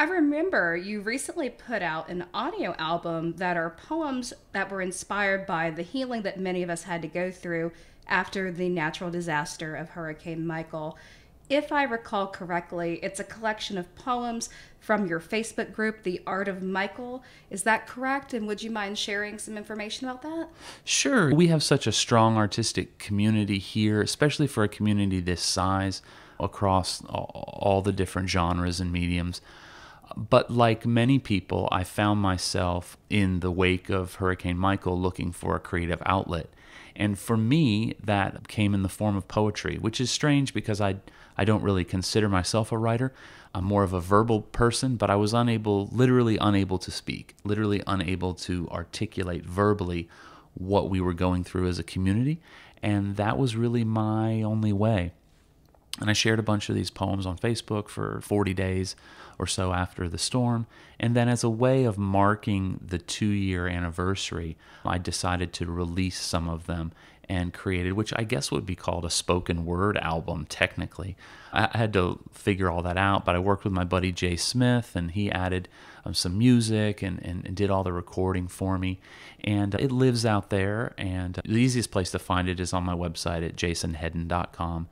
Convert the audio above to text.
I remember you recently put out an audio album that are poems that were inspired by the healing that many of us had to go through after the natural disaster of Hurricane Michael. If I recall correctly, it's a collection of poems from your Facebook group, The Art of Michael. Is that correct? And would you mind sharing some information about that? Sure. We have such a strong artistic community here, especially for a community this size across all the different genres and mediums. But like many people, I found myself in the wake of Hurricane Michael looking for a creative outlet. And for me, that came in the form of poetry, which is strange because I, I don't really consider myself a writer. I'm more of a verbal person, but I was unable, literally unable to speak, literally unable to articulate verbally what we were going through as a community. And that was really my only way. And I shared a bunch of these poems on Facebook for 40 days or so after the storm. And then, as a way of marking the two year anniversary, I decided to release some of them and created, which I guess would be called a spoken word album, technically. I had to figure all that out, but I worked with my buddy Jay Smith, and he added um, some music and, and, and, did all the recording for me. And it lives out there, and the easiest place to find it is on my website at jasonhedden.com.